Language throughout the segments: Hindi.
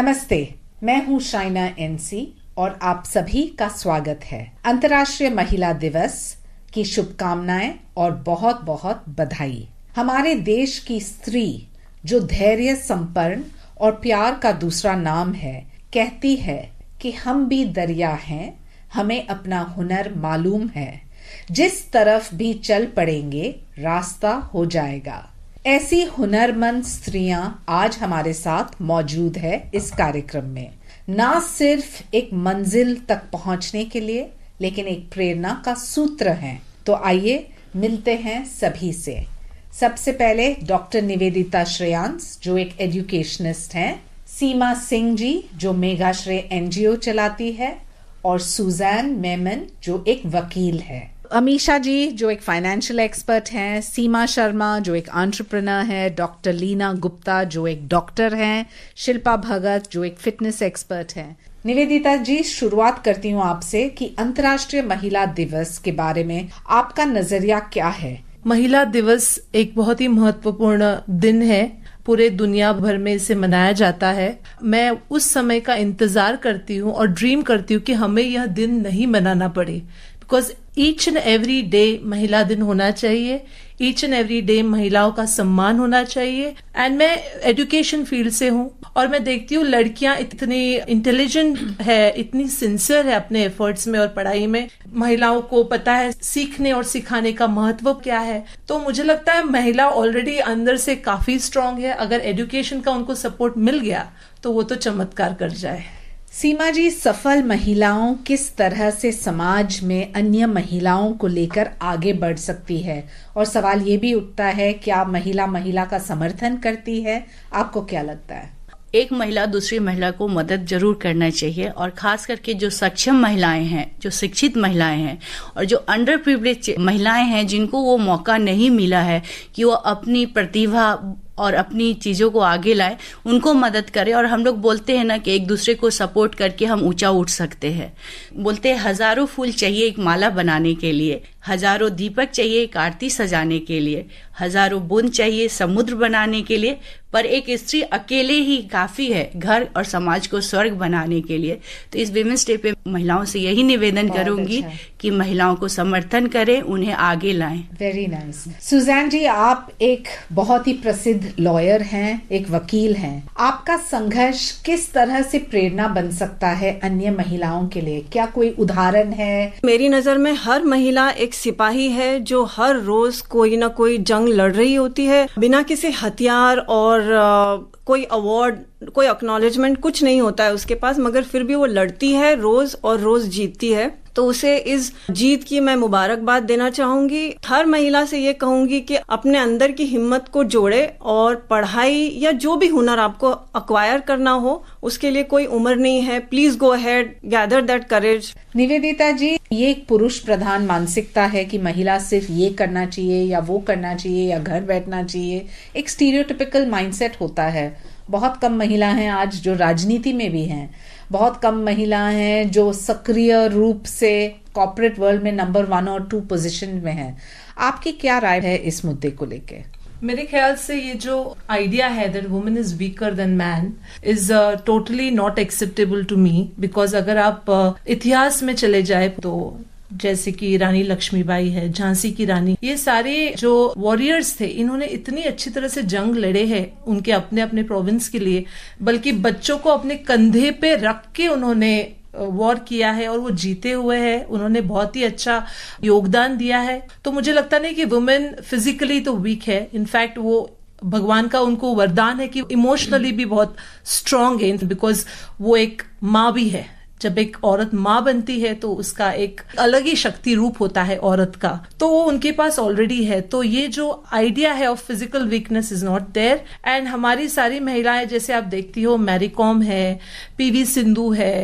नमस्ते मैं हूं शाइना एनसी और आप सभी का स्वागत है अंतर्राष्ट्रीय महिला दिवस की शुभकामनाएं और बहुत बहुत बधाई हमारे देश की स्त्री जो धैर्य संपन्न और प्यार का दूसरा नाम है कहती है कि हम भी दरिया हैं हमें अपना हुनर मालूम है जिस तरफ भी चल पड़ेंगे रास्ता हो जाएगा ऐसी हुनरमंद स्त्रियां आज हमारे साथ मौजूद है इस कार्यक्रम में ना सिर्फ एक मंजिल तक पहुंचने के लिए लेकिन एक प्रेरणा का सूत्र है तो आइए मिलते हैं सभी से सबसे पहले डॉक्टर निवेदिता श्रेयांस जो एक एजुकेशनिस्ट हैं सीमा सिंह जी जो मेघाश्रय एनजीओ चलाती है और सुजैन मेमन जो एक वकील है अमीशा जी जो एक फाइनेंशियल एक्सपर्ट हैं सीमा शर्मा जो एक ऑन्ट्रप्रनर है डॉक्टर लीना गुप्ता जो एक डॉक्टर हैं शिल्पा भगत जो एक फिटनेस एक्सपर्ट हैं निवेदिता जी शुरुआत करती हूँ आपसे कि अंतर्राष्ट्रीय महिला दिवस के बारे में आपका नजरिया क्या है महिला दिवस एक बहुत ही महत्वपूर्ण दिन है पूरे दुनिया भर में इसे मनाया जाता है मैं उस समय का इंतजार करती हूँ और ड्रीम करती हूँ कि हमें यह दिन नहीं मनाना पड़े because each and every day महिला दिन होना चाहिए ईच एंड एवरी डे महिलाओं का सम्मान होना चाहिए एंड मैं एजुकेशन फील्ड से हूँ और मैं देखती हूँ लड़कियां इतनी इंटेलिजेंट है इतनी सिंसियर है अपने एफर्ट्स में और पढ़ाई में महिलाओं को पता है सीखने और सिखाने का महत्व क्या है तो मुझे लगता है महिला ऑलरेडी अंदर से काफी स्ट्रांग है अगर एजुकेशन का उनको सपोर्ट मिल गया तो वो तो चमत्कार कर जाए सीमा जी सफल महिलाओं किस तरह से समाज में अन्य महिलाओं को लेकर आगे बढ़ सकती है और सवाल ये भी उठता है क्या महिला महिला का समर्थन करती है आपको क्या लगता है एक महिला दूसरी महिला को मदद जरूर करना चाहिए और खास करके जो सक्षम महिलाएं हैं जो शिक्षित महिलाएं हैं और जो अंडर प्रिवलेज महिलाएं हैं जिनको वो मौका नहीं मिला है कि वो अपनी प्रतिभा और अपनी चीज़ों को आगे लाए उनको मदद करें और हम लोग बोलते हैं ना कि एक दूसरे को सपोर्ट करके हम ऊंचा उठ सकते हैं बोलते हैं हज़ारों फूल चाहिए एक माला बनाने के लिए हज़ारों दीपक चाहिए एक आरती सजाने के लिए हज़ारों बुंद चाहिए समुद्र बनाने के लिए पर एक स्त्री अकेले ही काफ़ी है घर और समाज को स्वर्ग बनाने के लिए तो इस विमेंस डे पे महिलाओं से यही निवेदन करूंगी अच्छा। कि महिलाओं को समर्थन करें उन्हें आगे लाएं वेरी नाइस सुजैन जी आप एक बहुत ही प्रसिद्ध लॉयर हैं एक वकील हैं आपका संघर्ष किस तरह से प्रेरणा बन सकता है अन्य महिलाओं के लिए क्या कोई उदाहरण है मेरी नजर में हर महिला एक सिपाही है जो हर रोज कोई ना कोई जंग लड़ रही होती है बिना किसी हथियार और कोई अवार्ड कोई अक्नोलेजमेंट कुछ नहीं होता है उसके पास मगर फिर भी वो लड़ती है रोज और रोज जीतती है तो उसे इस जीत की मैं मुबारकबाद देना चाहूंगी हर महिला से ये कहूंगी कि अपने अंदर की हिम्मत को जोड़े और पढ़ाई या जो भी हुनर आपको अक्वायर करना हो उसके लिए कोई उम्र नहीं है please go had gather that courage Nivedita ji ये एक पुरुष प्रधान मानसिकता है कि महिला सिर्फ ये करना चाहिए या वो करना चाहिए या घर बैठना चाहिए एक स्टीरियोटिपिकल माइंडसेट होता है बहुत कम महिला हैं आज जो राजनीति में भी हैं बहुत कम महिला हैं जो सक्रिय रूप से कॉरपोरेट वर्ल्ड में नंबर वन और टू पोजीशन में हैं आपकी क्या राय है इस मुद्दे को लेके मेरे ख्याल से ये जो आइडिया है that women is weaker than man is totally not acceptable to me because अगर आप uh, इतिहास में चले जाए तो जैसे कि रानी लक्ष्मीबाई है झांसी की रानी ये सारे जो वॉरियर्स थे इन्होंने इतनी अच्छी तरह से जंग लड़े हैं उनके अपने अपने प्रोविंस के लिए बल्कि बच्चों को अपने कंधे पे रख के उन्होंने वॉर किया है और वो जीते हुए हैं उन्होंने बहुत ही अच्छा योगदान दिया है तो मुझे लगता नहीं कि वुमेन फिजिकली तो वीक है इनफैक्ट वो भगवान का उनको वरदान है कि इमोशनली भी बहुत स्ट्रांग है बिकॉज वो एक माँ भी है जब एक औरत माँ बनती है तो उसका एक अलग ही शक्ति रूप होता है औरत का तो वो उनके पास ऑलरेडी है तो ये जो आइडिया है of physical weakness is not there and हमारी सारी महिलाएं जैसे आप देखती हो मैरीकॉम है पीवी सिंधु है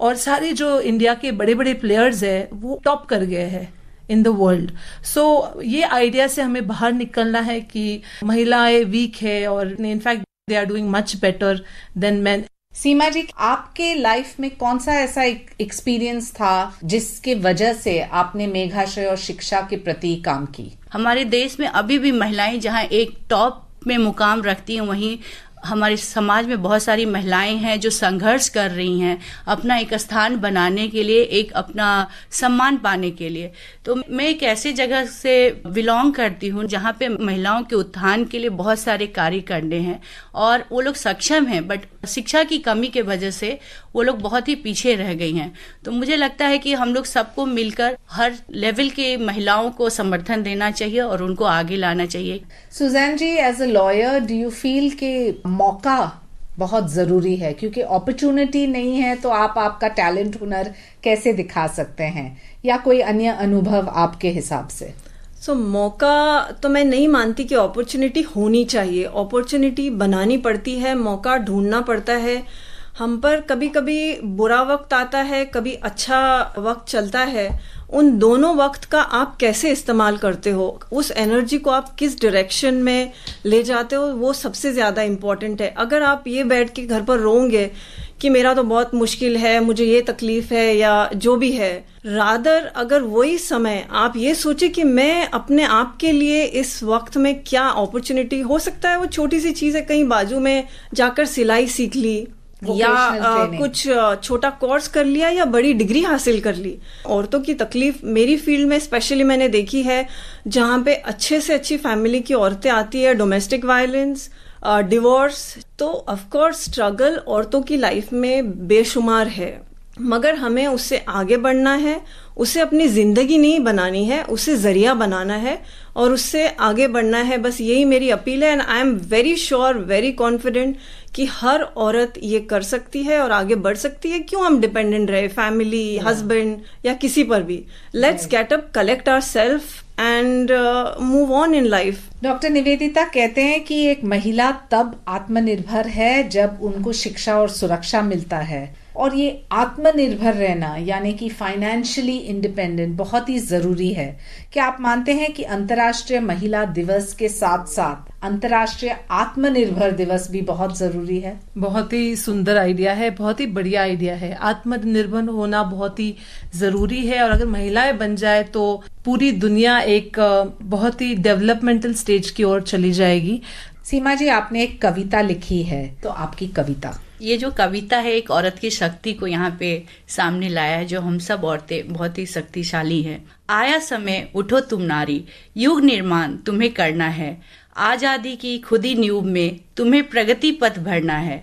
और सारे जो इंडिया के बड़े बड़े प्लेयर्स है वो टॉप कर गए हैं इन द वर्ल्ड सो ये आइडिया से हमें बाहर निकलना है कि महिलाएं वीक है और in fact they are doing much better than man Seema ji आपके लाइफ में कौन सा ऐसा एक्सपीरियंस था जिसके वजह से आपने मेघाशय और शिक्षा के प्रति काम की हमारे देश में अभी भी महिलाएं जहां एक टॉप में मुकाम रखती हैं वहीं हमारे समाज में बहुत सारी महिलाएं हैं जो संघर्ष कर रही हैं अपना एक स्थान बनाने के लिए एक अपना सम्मान पाने के लिए तो मैं एक ऐसी जगह से बिलोंग करती हूँ जहाँ पे महिलाओं के उत्थान के लिए बहुत सारे कार्य करने हैं और वो लोग सक्षम हैं बट शिक्षा की कमी के वजह से वो लोग बहुत ही पीछे रह गई हैं तो मुझे लगता है कि हम लोग सबको मिलकर हर लेवल के महिलाओं को समर्थन देना चाहिए और उनको आगे लाना चाहिए Suzanne ji as a lawyer do you feel के मौका बहुत ज़रूरी है क्योंकि अपॉर्चुनिटी नहीं है तो आप आपका टैलेंट हुनर कैसे दिखा सकते हैं या कोई अन्य अनुभव आपके हिसाब से सो so, मौका तो मैं नहीं मानती कि अपॉर्चुनिटी होनी चाहिए अपॉर्चुनिटी बनानी पड़ती है मौका ढूंढना पड़ता है हम पर कभी कभी बुरा वक्त आता है कभी अच्छा वक्त चलता है उन दोनों वक्त का आप कैसे इस्तेमाल करते हो उस एनर्जी को आप किस डायरेक्शन में ले जाते हो वो सबसे ज़्यादा इम्पोर्टेंट है अगर आप ये बैठ के घर पर रोंगे कि मेरा तो बहुत मुश्किल है मुझे ये तकलीफ है या जो भी है रादर अगर वही समय आप ये सोचे कि मैं अपने आप के लिए इस वक्त में क्या अपॉर्चुनिटी हो सकता है वो छोटी सी चीज़ है कहीं बाजू में जाकर सिलाई सीख ली या आ, कुछ छोटा कोर्स कर लिया या बड़ी डिग्री हासिल कर ली औरतों की तकलीफ मेरी फील्ड में स्पेशली मैंने देखी है जहाँ पे अच्छे से अच्छी फैमिली की औरतें आती है डोमेस्टिक वायलेंस डिवोर्स तो ऑफकोर्स स्ट्रगल औरतों की लाइफ में बेशुमार है मगर हमें उससे आगे बढ़ना है उसे अपनी ज़िंदगी नहीं बनानी है उसे ज़रिया बनाना है और उससे आगे बढ़ना है बस यही मेरी अपील है and I am very sure very confident कि हर औरत ये कर सकती है और आगे बढ़ सकती है क्यों हम डिपेंडेंट रहे फैमिली हस्बैंड या किसी पर भी let's get up collect our self and move on in life doctor Nivedita कहते हैं कि एक महिला तब आत्मनिर्भर है जब उनको शिक्षा और सुरक्षा मिलता है और ये आत्मनिर्भर रहना यानी कि फाइनेंशियली इंडिपेंडेंट बहुत ही जरूरी है क्या आप मानते हैं कि अंतर्राष्ट्रीय महिला दिवस के साथ साथ अंतर्राष्ट्रीय आत्मनिर्भर दिवस भी बहुत जरूरी है बहुत ही सुंदर आइडिया है बहुत ही बढ़िया आइडिया है आत्मनिर्भर होना बहुत ही जरूरी है और अगर महिलाएं बन जाए तो पूरी दुनिया एक बहुत ही डेवलपमेंटल स्टेज की ओर चली जाएगी सीमा जी आपने एक कविता लिखी है तो आपकी कविता ये जो कविता है एक औरत की शक्ति को यहाँ पे सामने लाया है जो हम सब औरतें बहुत ही शक्तिशाली है आया समय उठो तुम नारी युग निर्माण तुम्हें करना है आजादी की खुदी न्यूब में तुम्हें प्रगति पथ भरना है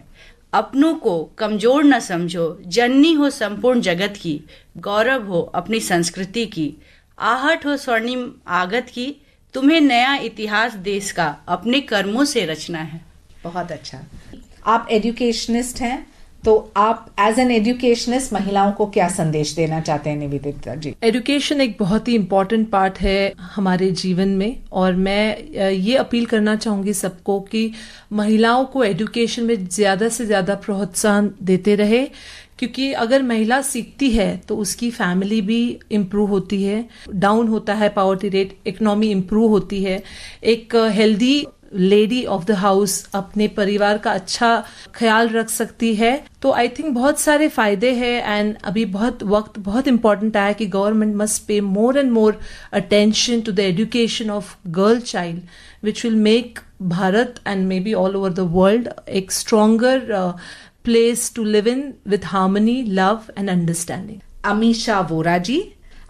अपनों को कमजोर न समझो जननी हो संपूर्ण जगत की गौरव हो अपनी संस्कृति की आहट हो स्वर्णिम आगत की तुम्हें नया इतिहास देश का अपने कर्मों से रचना है बहुत अच्छा आप एजुकेशनिस्ट हैं तो आप एज एन एजुकेशनिस्ट महिलाओं को क्या संदेश देना चाहते हैं निवेदिता जी एजुकेशन एक बहुत ही इम्पोर्टेंट पार्ट है हमारे जीवन में और मैं ये अपील करना चाहूंगी सबको कि महिलाओं को एजुकेशन में ज्यादा से ज्यादा प्रोत्साहन देते रहे क्योंकि अगर महिला सीखती है तो उसकी फैमिली भी इम्प्रूव होती है डाउन होता है पावर्टी रेट इकोनॉमी इम्प्रूव होती है एक healthy lady of the house अपने परिवार का अच्छा ख्याल रख सकती है तो आई थिंक बहुत सारे फायदे हैं एंड अभी बहुत वक्त बहुत इंपॉर्टेंट आया कि government must pay more and more attention to the education of girl child which will make Bharat and maybe all over the world एक stronger place to live in with harmony love and understanding Amisha Vora ji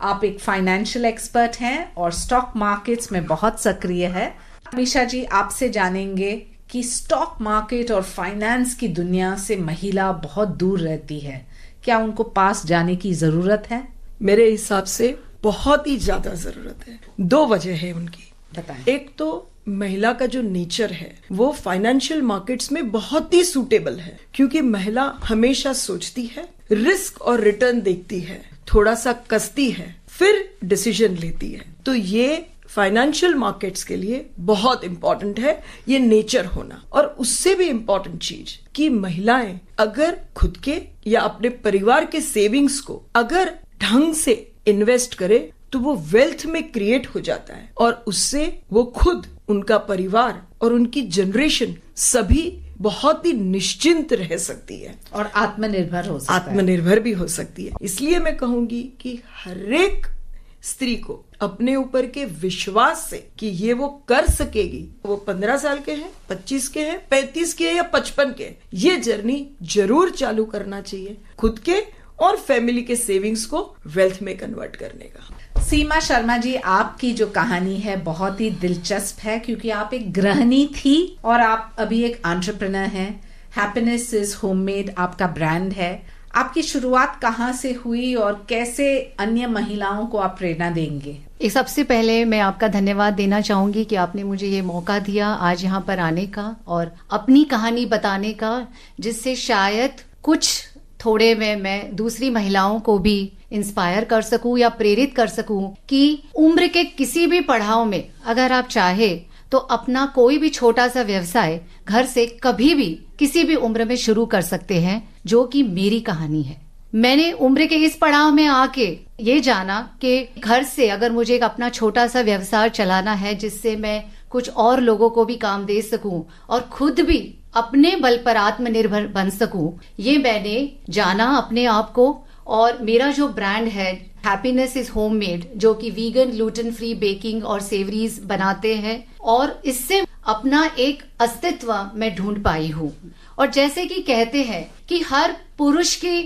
आप एक फाइनेंशियल एक्सपर्ट हैं और स्टॉक मार्केट्स में बहुत सक्रिय है अमीशा जी आपसे जानेंगे कि स्टॉक मार्केट और फाइनेंस की दुनिया से महिला बहुत दूर रहती है क्या उनको पास जाने की जरूरत है मेरे हिसाब से बहुत ही ज्यादा जरूरत है दो वजह है उनकी बताएं एक तो महिला का जो नेचर है वो फाइनेंशियल मार्केट्स में बहुत ही सूटेबल है क्योंकि महिला हमेशा सोचती है रिस्क और रिटर्न देखती है थोड़ा सा कसती है फिर डिसीजन लेती है तो ये फाइनेंशियल मार्केट्स के लिए बहुत इंपॉर्टेंट है ये नेचर होना और उससे भी इंपॉर्टेंट चीज कि महिलाएं अगर खुद के या अपने परिवार के सेविंग्स को अगर ढंग से इन्वेस्ट करे तो वो वेल्थ में क्रिएट हो जाता है और उससे वो खुद उनका परिवार और उनकी जनरेशन सभी बहुत ही निश्चिंत रह सकती है और आत्मनिर्भर हो सकता आत्मनिर्भर भी हो सकती है इसलिए मैं कहूंगी कि हर एक स्त्री को अपने ऊपर के विश्वास से कि ये वो कर सकेगी वो पंद्रह साल के हैं पच्चीस के हैं पैंतीस के हैं या पचपन के हैं ये जर्नी जरूर चालू करना चाहिए खुद के और फैमिली के सेविंग्स को वेल्थ में कन्वर्ट करने का सीमा शर्मा जी आपकी जो कहानी है बहुत ही दिलचस्प है क्योंकि आप एक गृहणी थी और आप अभी एक एंटरप्रेनर हैं हैप्पीनेस इज होममेड आपका ब्रांड है आपकी शुरुआत कहाँ से हुई और कैसे अन्य महिलाओं को आप प्रेरणा देंगे सबसे पहले मैं आपका धन्यवाद देना चाहूंगी कि आपने मुझे ये मौका दिया आज यहाँ पर आने का और अपनी कहानी बताने का जिससे शायद कुछ थोड़े में मैं दूसरी महिलाओं को भी इंस्पायर कर सकूं या प्रेरित कर सकूं कि उम्र के किसी भी पढ़ाव में अगर आप चाहे तो अपना कोई भी छोटा सा व्यवसाय घर से कभी भी किसी भी उम्र में शुरू कर सकते हैं जो कि मेरी कहानी है मैंने उम्र के इस पड़ाव में आके ये जाना कि घर से अगर मुझे एक अपना छोटा सा व्यवसाय चलाना है जिससे मैं कुछ और लोगों को भी काम दे सकूं और खुद भी अपने बल पर आत्मनिर्भर बन सकूं ये मैंने जाना अपने आप को और मेरा जो ब्रांड है हैप्पीनेस इज होममेड जो कि वीगन ग्लूटेन फ्री बेकिंग और सेवरीज बनाते हैं और इससे अपना एक अस्तित्व मैं ढूंढ पाई हूँ और जैसे कि कहते हैं कि हर पुरुष की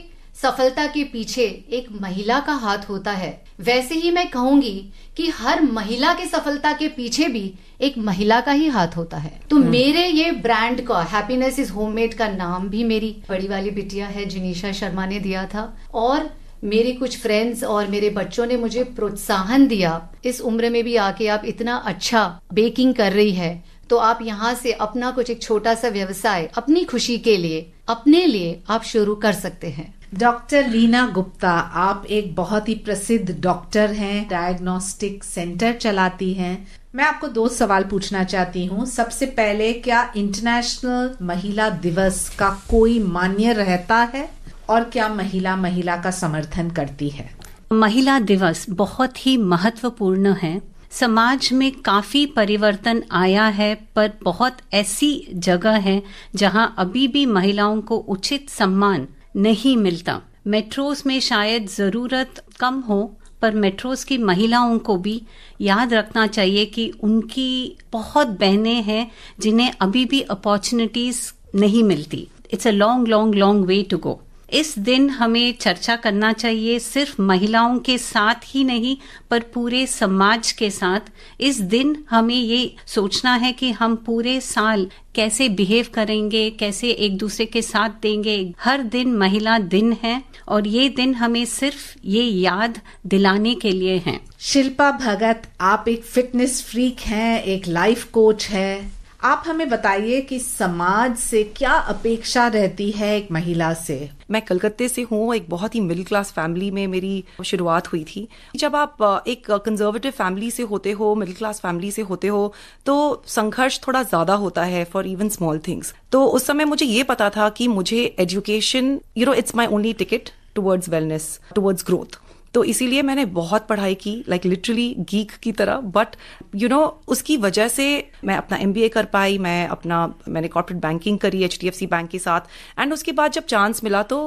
सफलता के पीछे एक महिला का हाथ होता है वैसे ही मैं कहूंगी कि हर महिला के सफलता के पीछे भी एक महिला का ही हाथ होता है तो हम्म। मेरे ये ब्रांड का हैप्पीनेस इज होममेड का नाम भी मेरी बड़ी वाली बिटिया है जिनीशा शर्मा ने दिया था और मेरे कुछ फ्रेंड्स और मेरे बच्चों ने मुझे प्रोत्साहन दिया इस उम्र में भी आके आप इतना अच्छा बेकिंग कर रही है तो आप यहाँ से अपना कुछ एक छोटा सा व्यवसाय अपनी खुशी के लिए अपने लिए आप शुरू कर सकते हैं डॉक्टर लीना गुप्ता आप एक बहुत ही प्रसिद्ध डॉक्टर हैं डायग्नोस्टिक सेंटर चलाती हैं मैं आपको दो सवाल पूछना चाहती हूँ सबसे पहले क्या इंटरनेशनल महिला दिवस का कोई मान्य रहता है और क्या महिला महिला का समर्थन करती है महिला दिवस बहुत ही महत्वपूर्ण है समाज में काफ़ी परिवर्तन आया है पर बहुत ऐसी जगह है जहां अभी भी महिलाओं को उचित सम्मान नहीं मिलता मेट्रोस में शायद ज़रूरत कम हो पर मेट्रोस की महिलाओं को भी याद रखना चाहिए कि उनकी बहुत बहनें हैं जिन्हें अभी भी अपॉर्चुनिटीज़ नहीं मिलती it's a long long long way to go इस दिन हमें चर्चा करना चाहिए सिर्फ महिलाओं के साथ ही नहीं पर पूरे समाज के साथ इस दिन हमें ये सोचना है कि हम पूरे साल कैसे बिहेव करेंगे कैसे एक दूसरे के साथ देंगे हर दिन महिला दिन है और ये दिन हमें सिर्फ ये याद दिलाने के लिए है शिल्पा भगत आप एक फिटनेस फ्रीक हैं एक लाइफ कोच है आप हमें बताइए कि समाज से क्या अपेक्षा रहती है एक महिला से मैं कलकत्ते से हूँ एक बहुत ही मिडिल क्लास फैमिली में मेरी शुरुआत हुई थी जब आप एक कंजर्वेटिव फैमिली से होते हो मिडिल क्लास फैमिली से होते हो तो संघर्ष थोड़ा ज्यादा होता है फॉर इवन स्मॉल थिंग्स तो उस समय मुझे ये पता था कि मुझे education you know it's my only ticket towards wellness towards growth तो इसीलिए मैंने बहुत पढ़ाई की लाइक लिटरली गीक की तरह बट यू नो उसकी वजह से मैं अपना एम कर पाई मैं अपना मैंने कॉर्पोरेट बैंकिंग करी एच बैंक के साथ एंड उसके बाद जब चांस मिला तो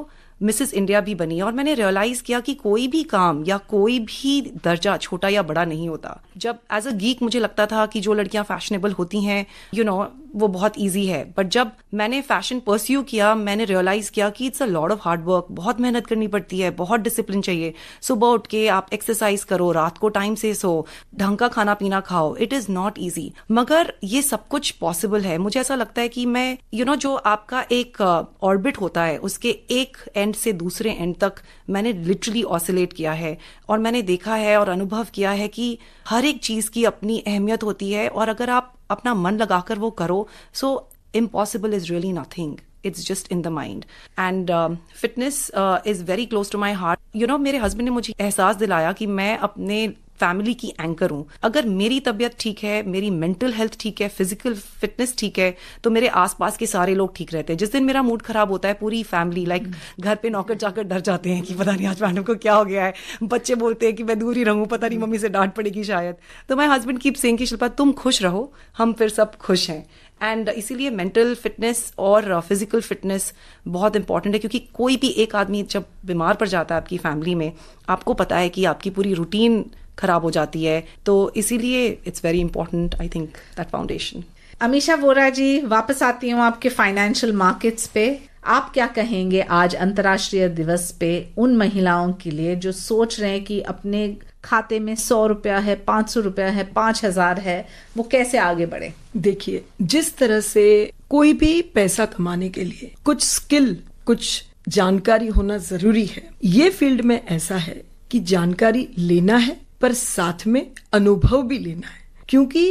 मिसेस इंडिया भी बनी और मैंने रियलाइज किया कि कोई भी काम या कोई भी दर्जा छोटा या बड़ा नहीं होता जब एज अ गीक मुझे लगता था कि जो लड़कियां फैशनेबल होती हैं यू नो वो बहुत ईजी है बट जब मैंने फैशन परस्यू किया मैंने रियलाइज किया कि it's a lot of hard work बहुत मेहनत करनी पड़ती है बहुत डिसिप्लिन चाहिए सुबह उठ के आप एक्सरसाइज करो रात को टाइम से सो ढंग का खाना पीना खाओ इट इज नॉट ईजी मगर ये सब कुछ पॉसिबल है मुझे ऐसा लगता है कि मैं यू you नो know, जो आपका एक ऑर्बिट uh, होता है उसके एक एंड से दूसरे एंड तक मैंने लिटरली ऑसिलेट किया है और मैंने देखा है और अनुभव किया है कि हर एक चीज़ की अपनी अहमियत होती है और अगर आप अपना मन लगाकर वो करो so impossible is really nothing it's just in the mind and fitness is very close to my heart you know मेरे हस्बैंड ने मुझे एहसास दिलाया कि मैं अपने फैमिली की एंकर हूं अगर मेरी तबीयत ठीक है मेरी मेंटल हेल्थ ठीक है फिजिकल फिटनेस ठीक है तो मेरे आसपास के सारे लोग ठीक रहते हैं जिस दिन मेरा मूड खराब होता है पूरी फैमिली लाइक घर पे नौकर जाकर डर जाते हैं कि पता नहीं आज मैडम को क्या हो गया है बच्चे बोलते हैं कि मैं दूर ही रहूँ पता नहीं मम्मी से डांट पड़ेगी शायद तो माई हस्बैंड कीप सेंग की शिल्पा तुम खुश रहो हम फिर सब खुश हैं एंड इसीलिए मेंटल फिटनेस और फिजिकल uh, फिटनेस बहुत इंपॉर्टेंट है क्योंकि कोई भी एक आदमी जब बीमार पड़ जाता है आपकी फैमिली में आपको पता है कि आपकी पूरी रूटीन खराब हो जाती है तो इसीलिए it's very important I think that foundation Amisha Vora ji वापस आती हूँ आपके फाइनेंशियल मार्केट्स पे आप क्या कहेंगे आज अंतर्राष्ट्रीय दिवस पे उन महिलाओं के लिए जो सोच रहे हैं कि अपने खाते में सौ रुपया है पांच सौ रुपया है पांच हजार है वो कैसे आगे बढ़े देखिए जिस तरह से कोई भी पैसा कमाने के लिए कुछ स्किल कुछ जानकारी होना जरूरी है ये फील्ड में ऐसा है कि जानकारी लेना है पर साथ में अनुभव भी लेना है क्योंकि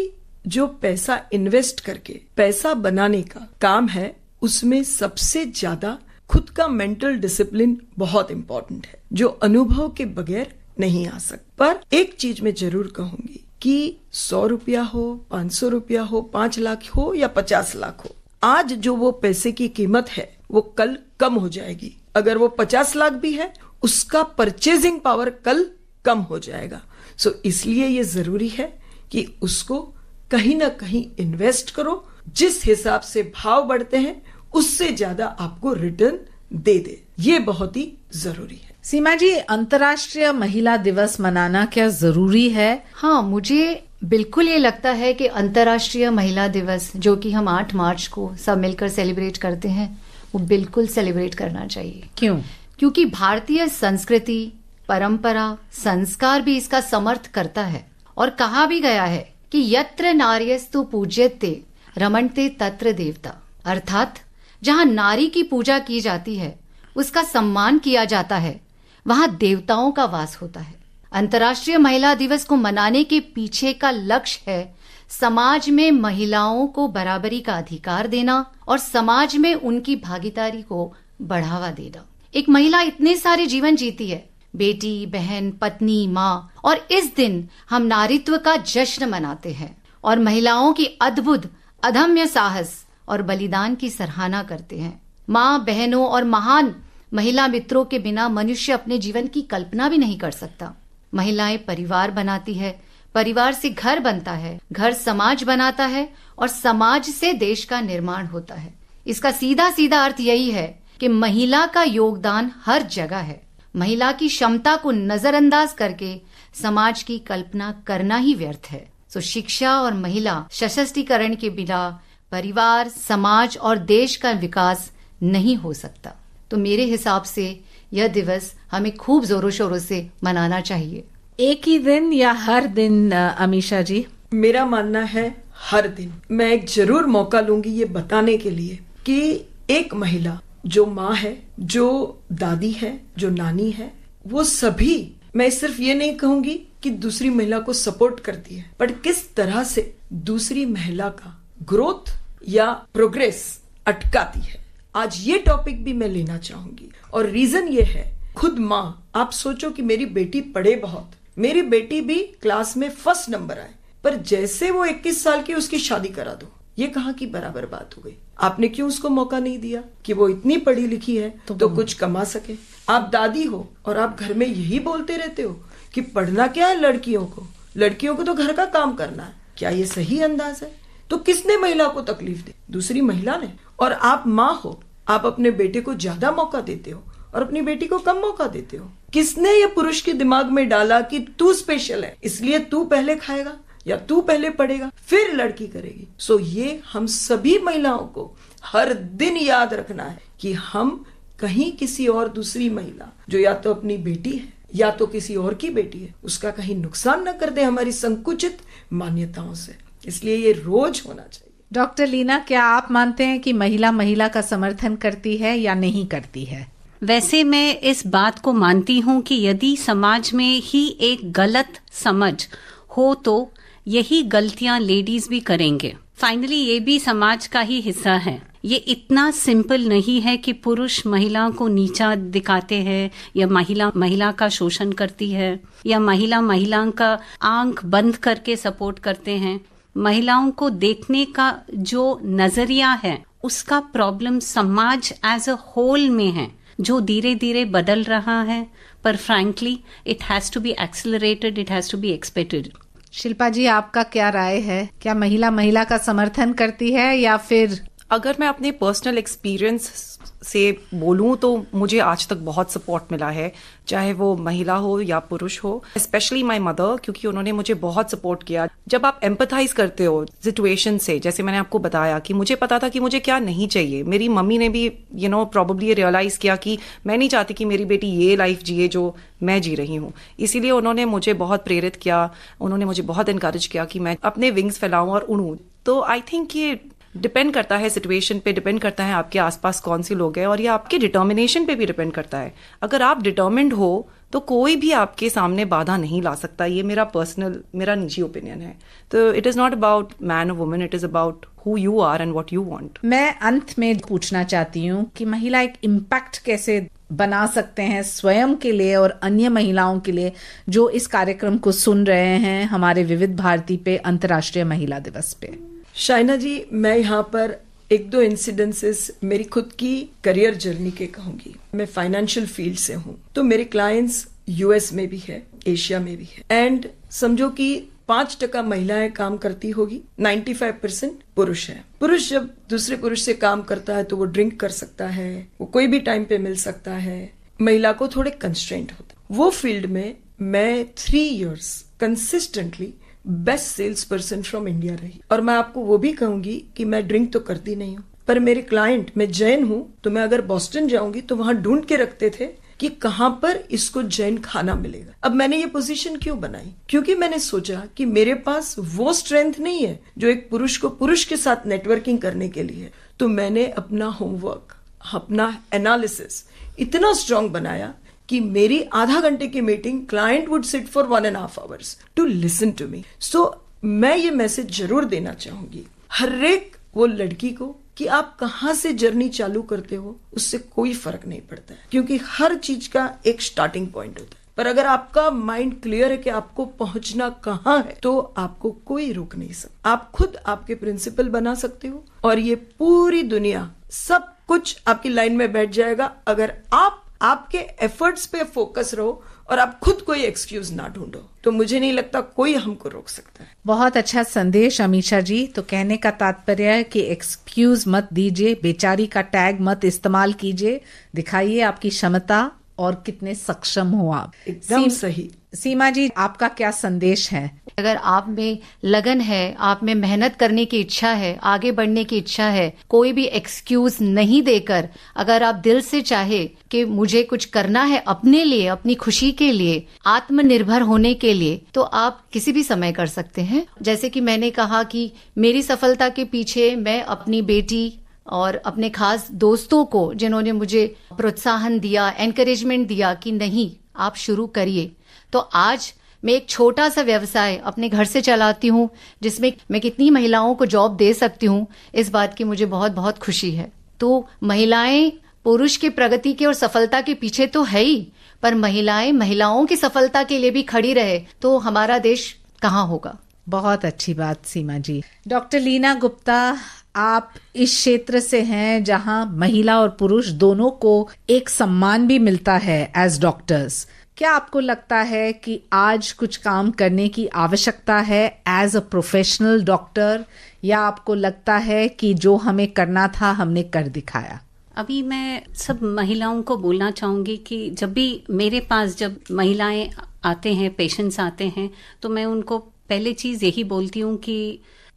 जो पैसा इन्वेस्ट करके पैसा बनाने का काम है उसमें सबसे ज्यादा खुद का मेंटल डिसिप्लिन बहुत इंपॉर्टेंट है जो अनुभव के बगैर नहीं आ सकता पर एक चीज मैं जरूर कहूंगी कि सौ रुपया हो पांच सौ रुपया हो पांच लाख हो या पचास लाख हो आज जो वो पैसे की कीमत है वो कल कम हो जाएगी अगर वो पचास लाख भी है उसका परचेजिंग पावर कल कम हो जाएगा सो so, इसलिए ये जरूरी है कि उसको कहीं ना कहीं इन्वेस्ट करो जिस हिसाब से भाव बढ़ते हैं उससे ज्यादा आपको रिटर्न दे दे ये बहुत ही जरूरी है सीमा जी अंतर्राष्ट्रीय महिला दिवस मनाना क्या जरूरी है हाँ मुझे बिल्कुल ये लगता है कि अंतर्राष्ट्रीय महिला दिवस जो कि हम 8 मार्च को सब मिलकर सेलिब्रेट करते हैं वो बिल्कुल सेलिब्रेट करना चाहिए क्यों क्योंकि भारतीय संस्कृति परंपरा संस्कार भी इसका समर्थ करता है और कहा भी गया है कि यत्र नार्यस्तु पूज्यते रमणते तत्र देवता अर्थात जहाँ नारी की पूजा की जाती है उसका सम्मान किया जाता है वहाँ देवताओं का वास होता है अंतर्राष्ट्रीय महिला दिवस को मनाने के पीछे का लक्ष्य है समाज में महिलाओं को बराबरी का अधिकार देना और समाज में उनकी भागीदारी को बढ़ावा देना एक महिला इतने सारे जीवन जीती है बेटी बहन पत्नी माँ और इस दिन हम नारीत्व का जश्न मनाते हैं और महिलाओं की अद्भुत अधम्य साहस और बलिदान की सराहना करते हैं माँ बहनों और महान महिला मित्रों के बिना मनुष्य अपने जीवन की कल्पना भी नहीं कर सकता महिलाएं परिवार बनाती है परिवार से घर बनता है घर समाज बनाता है और समाज से देश का निर्माण होता है इसका सीधा सीधा अर्थ यही है कि महिला का योगदान हर जगह है महिला की क्षमता को नजरअंदाज करके समाज की कल्पना करना ही व्यर्थ है सो शिक्षा और महिला सशक्तिकरण के बिना परिवार समाज और देश का विकास नहीं हो सकता तो मेरे हिसाब से यह दिवस हमें खूब जोरों शोरों से मनाना चाहिए एक ही दिन या हर दिन अमीशा जी मेरा मानना है हर दिन मैं एक जरूर मौका लूंगी ये बताने के लिए कि एक महिला जो माँ है जो दादी है जो नानी है वो सभी मैं सिर्फ ये नहीं कहूंगी कि दूसरी महिला को सपोर्ट करती है पर किस तरह से दूसरी महिला का ग्रोथ या प्रोग्रेस अटकाती है आज ये टॉपिक भी मैं लेना चाहूंगी और रीजन ये है खुद माँ आप सोचो कि मेरी बेटी पढ़े बहुत मेरी बेटी भी क्लास में फर्स्ट नंबर आए पर जैसे वो 21 साल की उसकी शादी करा दो ये कहाँ की बराबर बात हो गई आपने क्यों उसको मौका नहीं दिया कि वो इतनी पढ़ी लिखी है तो, तो कुछ कमा सके आप दादी हो और आप घर में यही बोलते रहते हो कि पढ़ना क्या है लड़कियों को लड़कियों को तो घर का काम करना है क्या ये सही अंदाज है तो किसने महिला को तकलीफ दी दूसरी महिला ने और आप माँ हो आप अपने बेटे को ज्यादा मौका देते हो और अपनी बेटी को कम मौका देते हो किसने ये पुरुष के दिमाग में डाला कि तू स्पेशल है इसलिए तू पहले खाएगा या तू पहले पढ़ेगा फिर लड़की करेगी सो ये हम सभी महिलाओं को हर दिन याद रखना है कि हम कहीं किसी और दूसरी महिला जो या तो अपनी बेटी है या तो किसी और की बेटी है उसका कहीं नुकसान न कर दे हमारी संकुचित मान्यताओं से इसलिए ये रोज होना चाहिए डॉक्टर लीना क्या आप मानते हैं कि महिला महिला का समर्थन करती है या नहीं करती है वैसे मैं इस बात को मानती हूँ कि यदि समाज में ही एक गलत समझ हो तो यही गलतियां लेडीज भी करेंगे फाइनली ये भी समाज का ही हिस्सा है ये इतना सिंपल नहीं है कि पुरुष महिला को नीचा दिखाते हैं या महिला महिला का शोषण करती है या महिला महिलाओं का आंख बंद करके सपोर्ट करते हैं महिलाओं को देखने का जो नजरिया है उसका प्रॉब्लम समाज एज अ होल में है जो धीरे धीरे बदल रहा है पर frankly it has to be accelerated it has to be expected Shilpa ji आपका क्या राय है क्या महिला महिला का समर्थन करती है या फिर अगर मैं अपने पर्सनल एक्सपीरियंस से बोलूँ तो मुझे आज तक बहुत सपोर्ट मिला है चाहे वो महिला हो या पुरुष हो स्पेशली माई मदर क्योंकि उन्होंने मुझे बहुत सपोर्ट किया जब आप एम्पथाइज करते हो सिचुएशन से जैसे मैंने आपको बताया कि मुझे पता था कि मुझे क्या नहीं चाहिए मेरी मम्मी ने भी यू नो प्रॉब्ली रियलाइज किया कि मैं नहीं चाहती कि मेरी बेटी ये लाइफ जिए जो मैं जी रही हूँ इसीलिए उन्होंने मुझे बहुत प्रेरित किया उन्होंने मुझे बहुत इंकरेज किया कि मैं अपने विंग्स फैलाऊं और उड़ूं तो आई थिंक ये डिपेंड करता है सिचुएशन पे डिपेंड करता है आपके आसपास कौन से लोग हैं और ये आपके डिटर्मिनेशन पे भी डिपेंड करता है अगर आप डिटर्मेंड हो तो कोई भी आपके सामने बाधा नहीं ला सकता ये मेरा पर्सनल मेरा निजी ओपिनियन है तो it is not about man और women it is about who you are and what you want मैं अंत में पूछना चाहती हूँ कि महिला एक इम्पैक्ट कैसे बना सकते हैं स्वयं के लिए और अन्य महिलाओं के लिए जो इस कार्यक्रम को सुन रहे हैं हमारे विविध भारती पे अंतर्राष्ट्रीय महिला दिवस पे शाइना जी मैं यहाँ पर एक दो इंसिडेंसेस मेरी खुद की करियर जर्नी के कहूंगी मैं फाइनेंशियल फील्ड से हूँ तो मेरे क्लाइंट्स यूएस में भी है एशिया में भी है एंड समझो कि पांच टका महिलाएं काम करती होगी 95 परसेंट पुरुष है पुरुष जब दूसरे पुरुष से काम करता है तो वो ड्रिंक कर सकता है वो कोई भी टाइम पे मिल सकता है महिला को थोड़े कंस्ट्रेंट होता वो फील्ड में मैं three years consistently best sales person from India रही और मैं आपको वो भी कहूंगी कि मैं ड्रिंक तो करती नहीं हूँ पर मेरे क्लाइंट मैं जैन हूँ तो मैं अगर बॉस्टन जाऊंगी तो वहां ढूंढ के रखते थे कि कहाँ पर इसको जैन खाना मिलेगा अब मैंने ये पोजीशन क्यों बनाई क्योंकि मैंने सोचा कि मेरे पास वो स्ट्रेंथ नहीं है जो एक पुरुष को पुरुष के साथ नेटवर्किंग करने के लिए तो मैंने अपना होमवर्क अपना एनालिसिस इतना स्ट्रांग बनाया कि मेरी आधा घंटे की meeting client would sit for one and half hours to listen to me so मैं ये मैसेज जरूर देना चाहूंगी हर एक वो लड़की को कि आप कहां से जर्नी चालू करते हो उससे कोई फर्क नहीं पड़ता है क्योंकि हर चीज का एक स्टार्टिंग पॉइंट होता है पर अगर आपका माइंड क्लियर है कि आपको पहुंचना कहाँ है तो आपको कोई रोक नहीं सकता आप खुद आपके प्रिंसिपल बना सकते हो और ये पूरी दुनिया सब कुछ आपकी लाइन में बैठ जाएगा अगर आप आपके एफर्ट्स पे फोकस रहो और आप खुद कोई एक्सक्यूज ना ढूंढो तो मुझे नहीं लगता कोई हमको रोक सकता है बहुत अच्छा संदेश अमीशा जी तो कहने का तात्पर्य है कि एक्सक्यूज मत दीजिए बेचारी का टैग मत इस्तेमाल कीजिए दिखाइए आपकी क्षमता और कितने सक्षम हो आप एकदम सही सीमा जी आपका क्या संदेश है अगर आप में लगन है आप में मेहनत करने की इच्छा है आगे बढ़ने की इच्छा है कोई भी एक्सक्यूज नहीं देकर अगर आप दिल से चाहे कि मुझे कुछ करना है अपने लिए अपनी खुशी के लिए आत्मनिर्भर होने के लिए तो आप किसी भी समय कर सकते हैं जैसे कि मैंने कहा कि मेरी सफलता के पीछे मैं अपनी बेटी और अपने खास दोस्तों को जिन्होंने मुझे प्रोत्साहन दिया एनकरेजमेंट दिया कि नहीं आप शुरू करिए तो आज मैं एक छोटा सा व्यवसाय अपने घर से चलाती हूँ जिसमें मैं कितनी महिलाओं को जॉब दे सकती हूँ इस बात की मुझे बहुत बहुत खुशी है तो महिलाएं पुरुष के प्रगति के और सफलता के पीछे तो है ही पर महिलाएं महिलाओं की सफलता के लिए भी खड़ी रहे तो हमारा देश कहाँ होगा बहुत अच्छी बात सीमा जी डॉक्टर लीना गुप्ता आप इस क्षेत्र से हैं जहां महिला और पुरुष दोनों को एक सम्मान भी मिलता है एज डॉक्टर्स क्या आपको लगता है कि आज कुछ काम करने की आवश्यकता है एज अ प्रोफेशनल डॉक्टर या आपको लगता है कि जो हमें करना था हमने कर दिखाया अभी मैं सब महिलाओं को बोलना चाहूंगी कि जब भी मेरे पास जब महिलाएं आते हैं पेशेंट्स आते हैं तो मैं उनको पहले चीज़ यही बोलती हूँ कि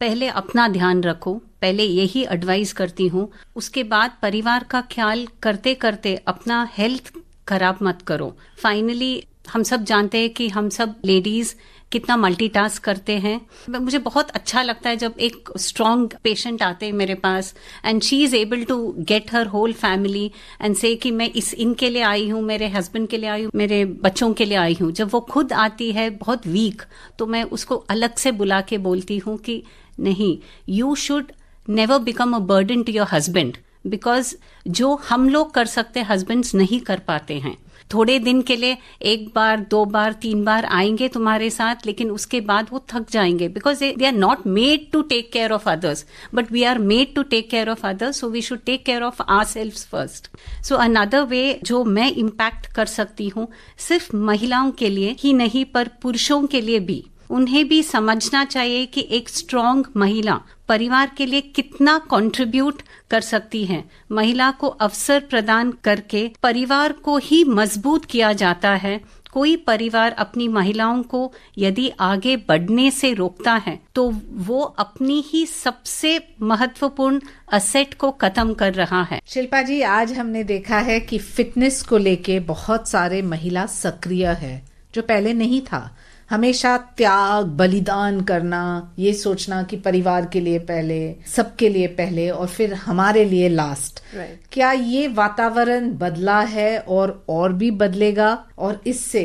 पहले अपना ध्यान रखो पहले यही एडवाइस करती हूँ उसके बाद परिवार का ख्याल करते करते अपना हेल्थ खराब मत करो फाइनली हम सब जानते हैं कि हम सब लेडीज कितना मल्टीटास्क करते हैं मुझे बहुत अच्छा लगता है जब एक स्ट्रांग पेशेंट आते हैं मेरे पास and she is able to get her whole family and से कि मैं इस इनके लिए आई हूँ मेरे हस्बैंड के लिए आई हूँ मेरे बच्चों के लिए आई हूँ जब वो खुद आती है बहुत वीक तो मैं उसको अलग से बुला के बोलती हूँ कि नहीं you should never become a burden to your husband because जो हम लोग कर सकते हस्बैंड्स नहीं कर पाते हैं थोड़े दिन के लिए एक बार दो बार तीन बार आएंगे तुम्हारे साथ लेकिन उसके बाद वो थक जाएंगे because they are not made to take care of others but we are made to take care of others so we should take care of ourselves first so another way जो मैं इम्पैक्ट कर सकती हूँ सिर्फ महिलाओं के लिए ही नहीं पर पुरुषों के लिए भी उन्हें भी समझना चाहिए कि एक स्ट्रांग महिला परिवार के लिए कितना कंट्रीब्यूट कर सकती है महिला को अवसर प्रदान करके परिवार को ही मजबूत किया जाता है कोई परिवार अपनी महिलाओं को यदि आगे बढ़ने से रोकता है तो वो अपनी ही सबसे महत्वपूर्ण असेट को खत्म कर रहा है शिल्पा जी आज हमने देखा है कि फिटनेस को लेके बहुत सारे महिला सक्रिय है जो पहले नहीं था हमेशा त्याग बलिदान करना ये सोचना कि परिवार के लिए पहले सबके लिए पहले और फिर हमारे लिए लास्ट right. क्या ये वातावरण बदला है और और भी बदलेगा और इससे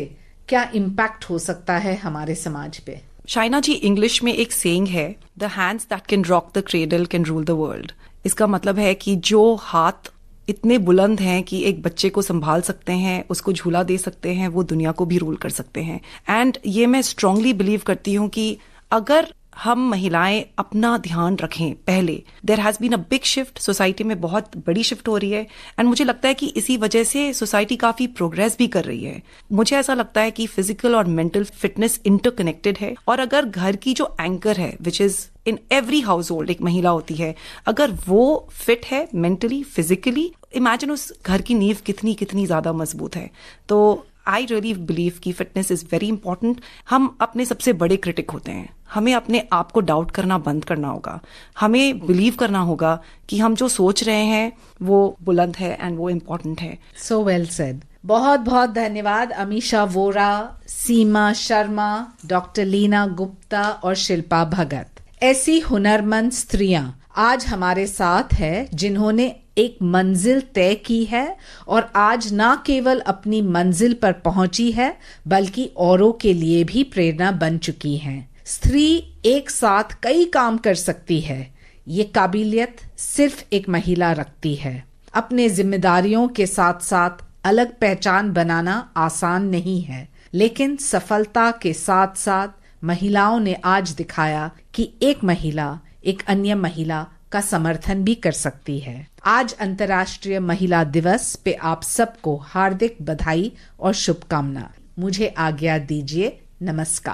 क्या इम्पैक्ट हो सकता है हमारे समाज पे शाइना जी इंग्लिश में एक सेइंग है the hands that can rock the cradle can rule the world इसका मतलब है कि जो हाथ इतने बुलंद हैं कि एक बच्चे को संभाल सकते हैं उसको झूला दे सकते हैं वो दुनिया को भी रूल कर सकते हैं एंड ये मैं स्ट्रांगली बिलीव करती हूँ कि अगर हम महिलाएं अपना ध्यान रखें पहले there has been a big shift society में बहुत बड़ी शिफ्ट हो रही है एंड मुझे लगता है कि इसी वजह से सोसाइटी काफी प्रोग्रेस भी कर रही है मुझे ऐसा लगता है कि फिजिकल और मेंटल फिटनेस इंटरकनेक्टेड है और अगर घर की जो एंकर है which is in every household एक महिला होती है अगर वो फिट है मेंटली फिजिकली इमेजिन उस घर की नींव कितनी कितनी ज़्यादा मजबूत है तो आई रियली बिलीव कि फिटनेस इज़ वेरी इंपॉर्टेंट हम अपने सबसे बड़े क्रिटिक होते हैं हमें अपने आप को डाउट करना बंद करना होगा हमें बिलीव करना होगा कि हम जो सोच रहे हैं वो बुलंद है एंड वो इम्पोर्टेंट है सो वेल सेड बहुत बहुत धन्यवाद अमीशा वोरा सीमा शर्मा डॉक्टर लीना गुप्ता और शिल्पा भगत ऐसी हुनरमंद स्त्रियां आज हमारे साथ है जिन्होंने एक मंजिल तय की है और आज ना केवल अपनी मंजिल पर पहुंची है बल्कि औरों के लिए भी प्रेरणा बन चुकी है स्त्री एक साथ कई काम कर सकती है ये काबिलियत सिर्फ एक महिला रखती है अपने जिम्मेदारियों के साथ साथ अलग पहचान बनाना आसान नहीं है लेकिन सफलता के साथ साथ महिलाओं ने आज दिखाया कि एक महिला एक अन्य महिला का समर्थन भी कर सकती है आज अंतर्राष्ट्रीय महिला दिवस पे आप सबको हार्दिक बधाई और शुभकामना मुझे आज्ञा दीजिए नमस्कार